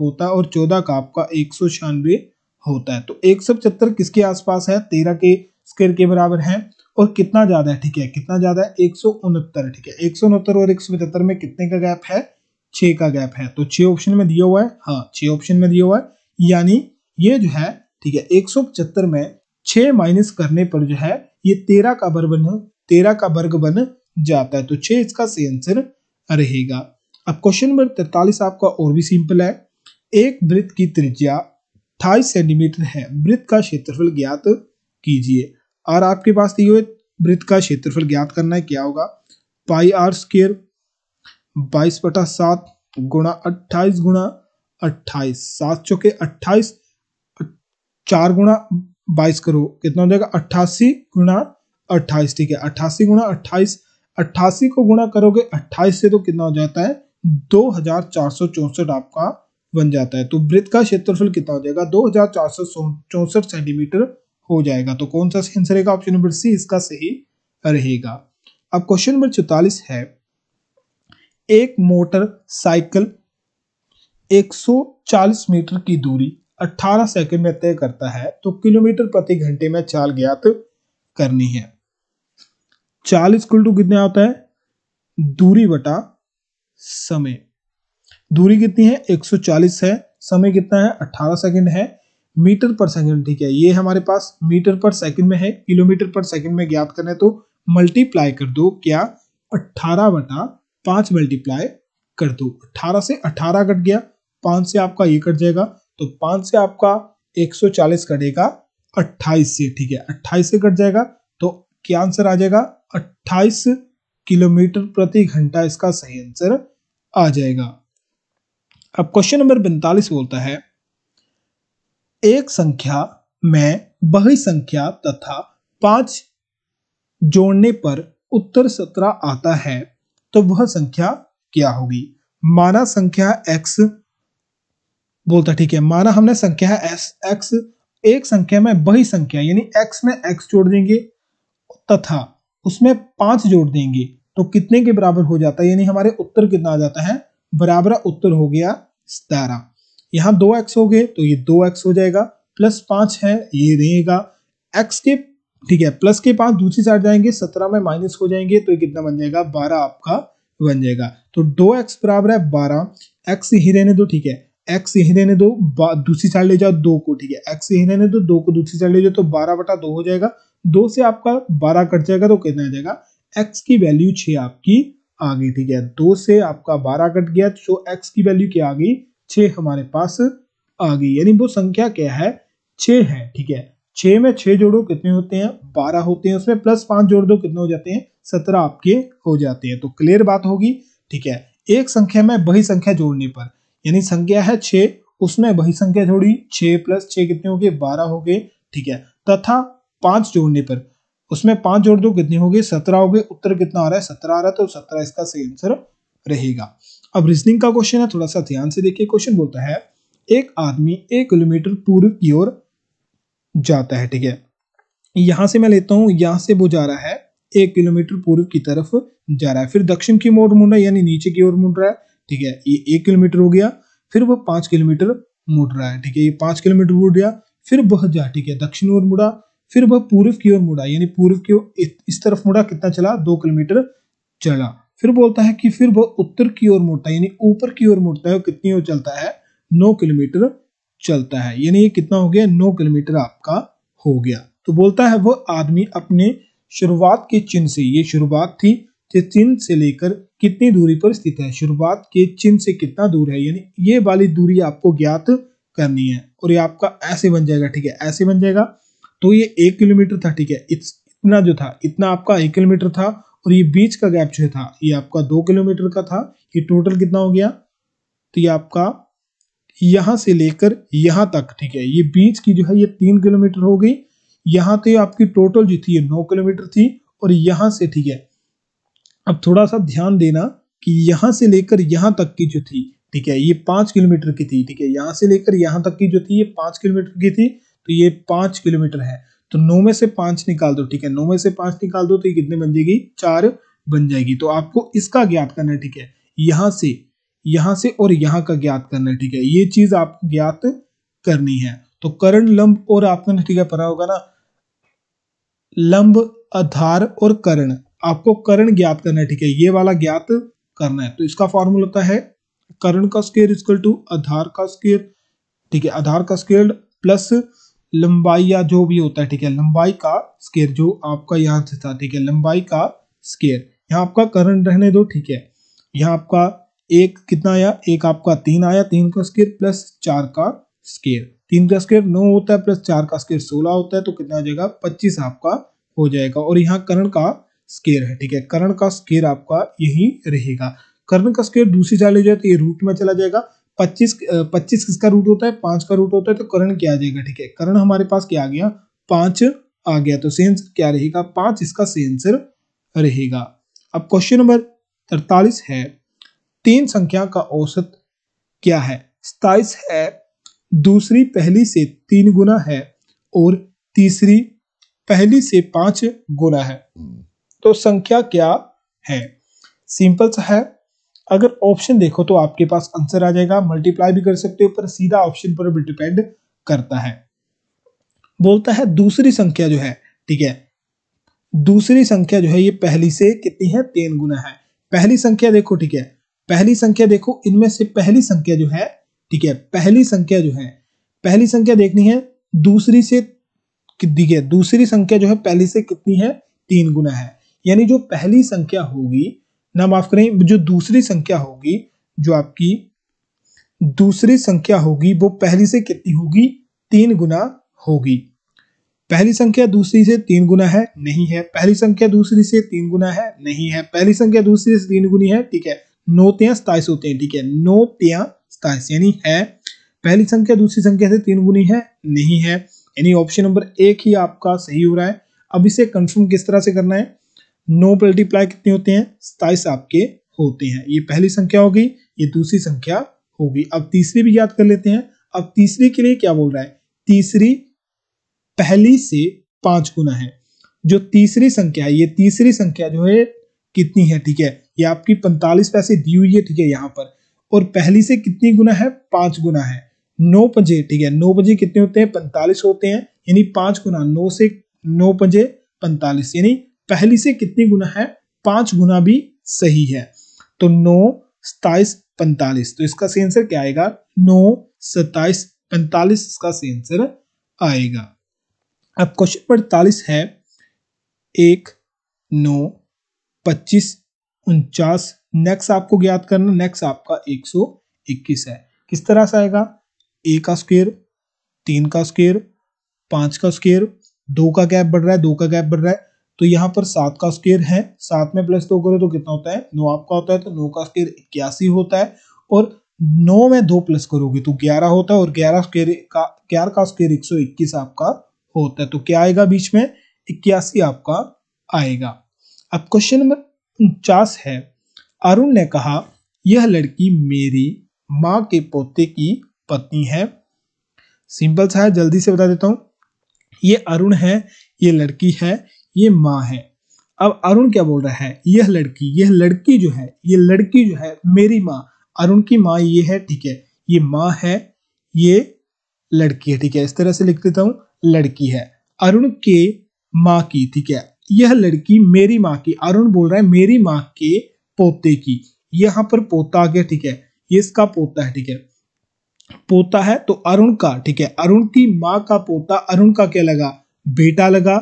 [SPEAKER 1] होता है और 14 का आपका एक होता है तो एक किसके आसपास है 13 के स्क्वायर के बराबर है और कितना ज़्यादा है ठीक है कितना ज़्यादा है एक ठीक है एक और एक में कितने का गैप है छे का गैप है तो छः ऑप्शन में दिया हुआ है हाँ छह ऑप्शन में दिया हुआ है यानी ये जो है ठीक है एक में छह माइनस करने पर जो है ये तेरह का वर्ग बन तेरह का वर्ग बन जाता है तो छह इसका सही आंसर रहेगा अब क्वेश्चन नंबर तैतालीस आपका और भी सिंपल है एक वृत्त की त्रिज्या अट्ठाईस सेंटीमीटर है वृत्त का क्षेत्रफल ज्ञात कीजिए और आपके पास दिए वृत्त का क्षेत्रफल ज्ञात करना है क्या होगा पाई आर स्केयर बाईस बटा सात गुणा अट्ठाईस गुणा अट्ठाईस सात चौके अट्ठाईस चार गुणा बाईस करो कितना हो जाएगा अट्ठासी गुणा अट्ठाईस ठीक है अट्ठासी गुणा अट्ठाईस अट्ठासी को गुणा करोगे अट्ठाईस से तो कितना हो जाता है दो हजार चार सौ चौसठ आपका बन जाता है तो वृत्त का क्षेत्रफल कितना हो जाएगा दो हजार चार सौ चौसठ सेंटीमीटर हो जाएगा तो कौन सा आंसर रहेगा ऑप्शन नंबर सी इसका सही रहेगा अब क्वेश्चन नंबर चौतालीस है एक मोटर साइकिल चालीस मीटर की दूरी 18 सेकंड में तय करता है तो किलोमीटर प्रति घंटे में चाल ज्ञात करनी है चाल स्कूल टू कितना होता है दूरी बटा समय दूरी कितनी है 140 है समय कितना है 18 सेकंड है मीटर पर सेकंड ठीक है ये हमारे पास मीटर पर सेकंड में है किलोमीटर पर सेकंड में ज्ञात करने तो मल्टीप्लाई कर दो क्या 18 बटा पांच मल्टीप्लाई कर दो 18 से 18 कट गया 5 से आपका ये कट जाएगा तो पांच से आपका 140 कटेगा 28 से ठीक है 28 से कट जाएगा तो क्या आंसर आ जाएगा 28 किलोमीटर प्रति घंटा इसका सही आंसर आ जाएगा अब क्वेश्चन नंबर पैंतालीस बोलता है एक संख्या में बही संख्या तथा पांच जोड़ने पर उत्तर सत्रह आता है तो वह संख्या क्या होगी माना संख्या एक्स बोलता ठीक है माना हमने संख्या है एस एक्स एक संख्या में बही संख्या यानी एक्स में एक्स जोड़ देंगे तथा उसमें पांच जोड़ देंगे तो कितने के बराबर हो जाता है यानी हमारे उत्तर कितना आ जाता है बराबर उत्तर हो गया सतारह यहाँ दो एक्स हो गए तो ये दो एक्स हो जाएगा प्लस पांच है ये रहेगा एक्स के ठीक है प्लस के पांच दूसरी साइड जाएंगे सत्रह में माइनस हो जाएंगे तो ये कितना बन जाएगा बारह आपका बन जाएगा तो दो एक्स बराबर है बारह एक्स ही रहने दो ठीक है एक्स यहीं रहने दो दूसरी साइड ले जाओ दो को ठीक है एक्स यहीं रहने दो तो दो को दूसरी साइड ले जाओ तो बारह बटा दो हो जाएगा दो से आपका बारह कट जाएगा तो कितना आ जाएगा एक्स की वैल्यू छ आपकी आ गई ठीक है दो से आपका बारह कट गया तो एक्स की वैल्यू क्या आ गई छ हमारे पास आ गई यानी वो संख्या क्या है छ है ठीक है छः में छः जोड़ो कितने होते हैं बारह होते हैं उसमें प्लस पांच जोड़ दो कितने हो जाते हैं सत्रह आपके हो जाते हैं तो क्लियर बात होगी ठीक है एक संख्या में बही संख्या जोड़ने पर यानी संख्या है छ उसमें वही संख्या जोड़ी छ प्लस छ कितने हो गए बारह हो गए ठीक है तथा पांच जोड़ने पर उसमें पांच जोड़ दो कितने हो गए सत्रह हो गए उत्तर कितना आ रहा है सत्रह आ रहा है तो सत्रह इसका सही आंसर रहेगा अब रीजनिंग का क्वेश्चन है थोड़ा सा ध्यान से देखिए क्वेश्चन बोलता है एक आदमी एक किलोमीटर पूर्व की ओर जाता है ठीक है यहां से मैं लेता हूं यहाँ से वो जा रहा है एक किलोमीटर पूर्व की तरफ जा रहा है फिर दक्षिण की ओर मुड़ रहा है यानी नीचे की ओर मुड़ रहा है ठीक है ये एक किलोमीटर हो गया फिर वह पांच किलोमीटर मुड़ रहा है ठीक है ये पांच किलोमीटर मुड़ गया फिर वह जा ठीक है दक्षिण ओर मुड़ा फिर वह पूर्व की ओर मुड़ा यानी पूर्व की ओर इस तरफ मुड़ा कितना चला दो किलोमीटर चला फिर बोलता है कि फिर वह उत्तर की ओर मुड़ता है यानी ऊपर की ओर मुड़ता है कितनी ओर चलता है नौ किलोमीटर चलता है यानी ये कितना हो गया नौ किलोमीटर आपका हो गया तो बोलता है वह आदमी अपने शुरुआत के चिन्ह से ये शुरुआत थी के चिन्ह से लेकर कितनी दूरी पर स्थित है शुरुआत के चिन्ह से कितना दूर है यानी ये वाली दूरी आपको ज्ञात करनी है और ये आपका ऐसे बन जाएगा ठीक है ऐसे बन जाएगा तो ये एक किलोमीटर था ठीक है इतना जो था इतना आपका एक किलोमीटर था और ये बीच का गैप जो था ये आपका दो किलोमीटर का था ये टोटल कितना हो गया तो ये आपका यहाँ से लेकर यहाँ तक ठीक है ये बीच की जो है ये तीन किलोमीटर हो गई यहाँ तो आपकी टोटल जो थी ये नौ किलोमीटर थी और यहाँ से ठीक है अब थोड़ा सा ध्यान देना कि यहाँ से लेकर यहाँ तक की जो थी ठीक है ये पाँच किलोमीटर की थी ठीक है यहाँ से लेकर यहाँ तक की जो थी ये पाँच किलोमीटर की थी तो ये पाँच किलोमीटर है तो नौ में से पाँच निकाल दो ठीक है नौ में से पाँच निकाल दो तो ये कितने बन जाएगी चार बन जाएगी तो आपको इसका ज्ञात करना है ठीक है यहाँ से यहाँ से और यहाँ का ज्ञात करना है ठीक है ये चीज़ आपको ज्ञात करनी है तो करण लंब और आपने ठीक है पढ़ा होगा ना लंब आधार और करण आपको करण ज्ञात करना है ठीक है ये वाला ज्ञात करना है तो इसका फॉर्मूला होता है करण का स्केयर इजकल टू आधार का स्केयर ठीक है आधार का स्केयर प्लस लंबाई या जो भी होता है ठीक है लंबाई का स्केयर जो आपका यहाँ से था ठीक है लंबाई का स्केयर यहाँ आपका करण रहने दो ठीक है यहाँ आपका एक कितना आया एक आपका तीन आया तीन का स्केयर प्लस चार का स्केयर तीन का स्केयर नौ होता है प्लस चार का स्केयर सोलह होता है तो कितना आ जाएगा पच्चीस आपका हो जाएगा और यहाँ करण का स्केयर है ठीक है करण का स्केयर आपका यही रहेगा कर्ण का स्केयर दूसरी चाल ले जाए तो ये रूट में चला जाएगा 25 25 किसका रूट होता है पांच का रूट होता है तो करण क्या आ जाएगा ठीक है करण हमारे पास क्या आ गया पांच आ गया तो सेंसर क्या रहेगा पांच इसका सेंसर रहेगा अब क्वेश्चन नंबर तरतालीस है तीन संख्या का औसत क्या है सताइस है दूसरी पहली से तीन गुना है और तीसरी पहली से पांच गुना है हम्म। तो संख्या क्या है सिंपल सा है अगर ऑप्शन देखो तो आपके पास आंसर आ जाएगा मल्टीप्लाई भी कर सकते हो पर सीधा ऑप्शन पर डिपेंड करता है बोलता है दूसरी संख्या जो है ठीक है दूसरी संख्या जो है ये पहली से कितनी है तीन गुना है पहली संख्या देखो ठीक है पहली संख्या देखो इनमें से पहली संख्या जो है ठीक है पहली संख्या जो है पहली संख्या देखनी है दूसरी से ठीक है दूसरी संख्या जो है पहली से कितनी है तीन गुना है यानी जो पहली संख्या होगी ना माफ करें जो दूसरी संख्या होगी जो आपकी दूसरी संख्या होगी वो पहली से कितनी होगी तीन गुना होगी पहली संख्या दूसरी से तीन गुना है नहीं है पहली संख्या दूसरी से तीन गुना है नहीं है पहली संख्या दूसरी से तीन गुनी है ठीक है नौ त्या सताइस होते हैं ठीक है नौ त्या सताइस यानी है पहली संख्या दूसरी संख्या से तीन गुनी है नहीं है यानी ऑप्शन नंबर एक ही आपका सही हो रहा है अब इसे कंफर्म किस तरह से करना है नो मल्टीप्लाई कितने होते हैं सताइस आपके होते हैं ये पहली संख्या होगी ये दूसरी संख्या होगी अब तीसरी भी याद कर लेते हैं अब तीसरी के लिए क्या बोल रहा है तीसरी पहली से पांच गुना है जो तीसरी संख्या है ये तीसरी संख्या जो है कितनी है ठीक है ये आपकी पैंतालीस पैसे दी हुई है ठीक है यहाँ पर और पहली से कितनी गुना है पांच गुना है नौ पंजे ठीक है नौ पंजे कितने होते हैं पैंतालीस होते हैं यानी पांच गुना नौ से नौ पंजे पैंतालीस यानी पहली से कितनी गुना है पांच गुना भी सही है तो नौ सताइस पैंतालीस तो इसका सही आंसर क्या आएगा नौ सताइस पैंतालीस इसका सही आंसर आएगा अब क्वेश्चन अड़तालीस है एक नौ पच्चीस उनचास नेक्स्ट आपको ज्ञात करना नेक्स्ट आपका एक सौ इक्कीस है किस तरह से आएगा ए का स्क्वेयर तीन का स्क्वेयर पांच का स्क्वेयर दो का गैप बढ़ रहा है दो का गैप बढ़ रहा है तो यहाँ पर सात का स्केयर है सात में प्लस दो करो तो कितना होता है नौ आपका होता है तो नौ का स्केयर इक्यासी होता है और नौ में दो प्लस करोगे तो ग्यारह होता है और ग्यारह स्केयर का ग्यारह का स्केयर एक सौ इक्कीस आपका होता है तो क्या आएगा बीच में इक्यासी आपका आएगा अब क्वेश्चन नंबर उनचास है अरुण ने कहा यह लड़की मेरी माँ के पोते की पत्नी है सिंपल सा है जल्दी से बता देता हूँ ये अरुण है ये लड़की है ये माँ है अब अरुण क्या बोल रहा है यह लड़की यह लड़की जो है ये लड़की जो है मेरी माँ अरुण की माँ ये है ठीक है ये माँ है ये लड़की है ठीक है इस तरह से लिख देता हूँ लड़की है अरुण के माँ की ठीक है यह लड़की मेरी माँ की अरुण बोल रहा है मेरी माँ के पोते की यहाँ पर पोता आ गया ठीक है ये इसका पोता है ठीक है पोता है तो अरुण का ठीक है अरुण की माँ का पोता अरुण का क्या लगा बेटा लगा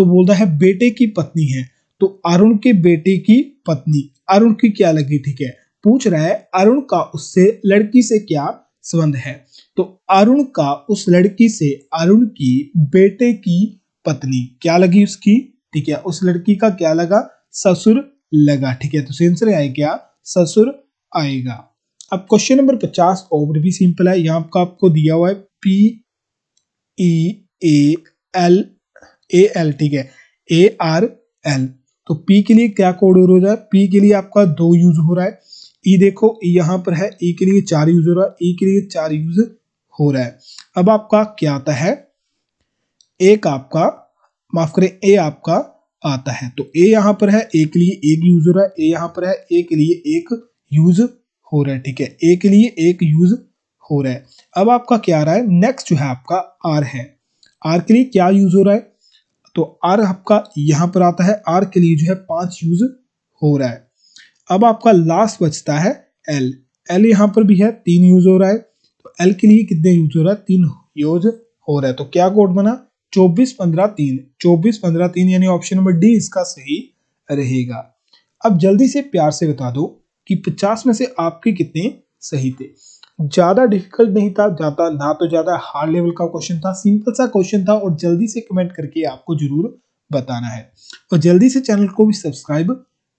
[SPEAKER 1] तो बोलता है बेटे की पत्नी है तो अरुण के बेटे की पत्नी अरुण की क्या लगी ठीक है पूछ रहा है अरुण का उससे लड़की से क्या संबंध है तो अरुण का उस लड़की से अरुण की बेटे की पत्नी क्या लगी उसकी ठीक है उस लड़की का क्या लगा ससुर लगा ठीक है तो सेंसर आए क्या ससुर आएगा अब क्वेश्चन नंबर पचास और भी सिंपल है यहाँ का आपको दिया हुआ है P E A L A L ठीक है ए आर एल तो पी के लिए क्या कोड हो रहा है पी के लिए आपका दो यूज हो रहा है ई e देखो e यहाँ पर है ई e के लिए चार यूज हो रहा है ई के लिए चार यूज हो रहा है अब आपका क्या आता है एक आपका माफ करें ए आपका आता है तो ए यहाँ पर है ए के लिए एक यूज हो रहा है ए यहाँ पर है ए के लिए एक यूज हो रहा है ठीक है ए के लिए एक यूज हो रहा है अब आपका क्या आ रहा है नेक्स्ट जो है आपका आर है आर के लिए क्या यूज हो रहा है तो आर आपका यहां पर आता है आर के लिए जो है पांच यूज हो रहा है अब आपका लास्ट बचता है एल एल यहां पर भी है तीन यूज हो रहा है तो एल के लिए कितने यूज हो रहा है तीन यूज हो रहा है तो क्या कोड बना चौबीस पंद्रह तीन चौबीस पंद्रह तीन यानी ऑप्शन नंबर डी इसका सही रहेगा अब जल्दी से प्यार से बता दो कि पचास में से आपके कितने सही थे ज़्यादा डिफिकल्ट नहीं था ज़्यादा ना तो ज़्यादा हार्ड लेवल का क्वेश्चन था सिंपल सा क्वेश्चन था और जल्दी से कमेंट करके आपको ज़रूर बताना है और जल्दी से चैनल को भी सब्सक्राइब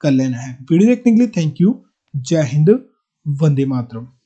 [SPEAKER 1] कर लेना है वीडियो देखने के लिए थैंक यू जय हिंद वंदे मातरम